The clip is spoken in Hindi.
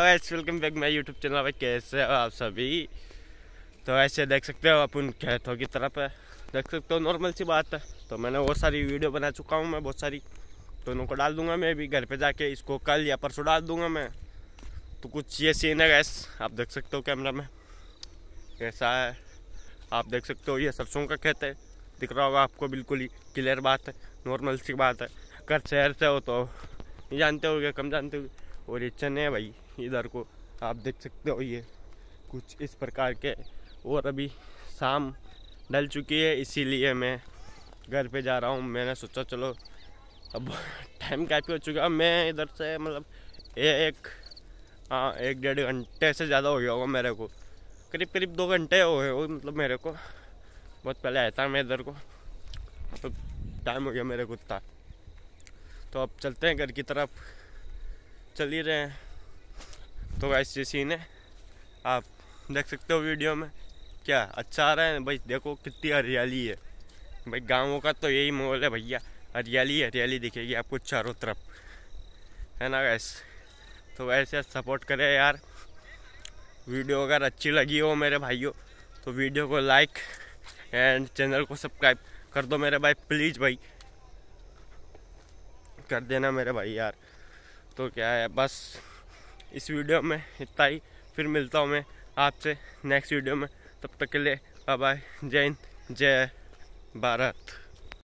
guys welcome back my YouTube channel भाई कैसे हो आप सभी तो ऐसे देख सकते हो अपन खेतों की तरफ है देख सकते हो नॉर्मल सी बात है तो मैंने बहुत सारी वीडियो बना चुका हूँ मैं बहुत सारी तो उनको डाल दूंगा मैं भी घर पे जाके इसको कल या परसों डाल दूंगा मैं तो कुछ ये सीन है गैस आप देख सकते हो कैमरा में कैसा है आप देख सकते हो ये सरसों का खेत है दिख रहा होगा आपको बिल्कुल ही क्लियर बात है नॉर्मल सी बात है अगर शहर से हो तो जानते हो कम जानते हो और ये चने भाई इधर को आप देख सकते हो ये कुछ इस प्रकार के और अभी शाम डल चुकी है इसीलिए मैं घर पे जा रहा हूँ मैंने सोचा चलो अब टाइम काफ़ी हो चुका है मैं इधर से मतलब एक हाँ एक डेढ़ घंटे से ज़्यादा हो गया होगा मेरे को करीब करीब दो घंटे हो गए मतलब मेरे को बहुत पहले आया था मैं इधर को तो टाइम हो गया मेरे को इतना तो अब चलते हैं घर की तरफ चल ही रहे हैं तो गाइस ये सीन है आप देख सकते हो वीडियो में क्या अच्छा आ रहा है भाई देखो कितनी हरियाली है भाई गाँवों का तो यही माहौल है भैया हरियाली हरियाली दिखेगी आपको चारों तरफ है ना गैस तो वैसे सपोर्ट करें यार वीडियो अगर अच्छी लगी हो मेरे भाइयों तो वीडियो को लाइक एंड चैनल को सब्सक्राइब कर दो मेरे भाई प्लीज़ भाई कर देना मेरे भाई यार तो क्या है बस इस वीडियो में इतना ही फिर मिलता हूँ मैं आपसे नेक्स्ट वीडियो में तब तक के लिए बाय बाय जय हिंद जय भारत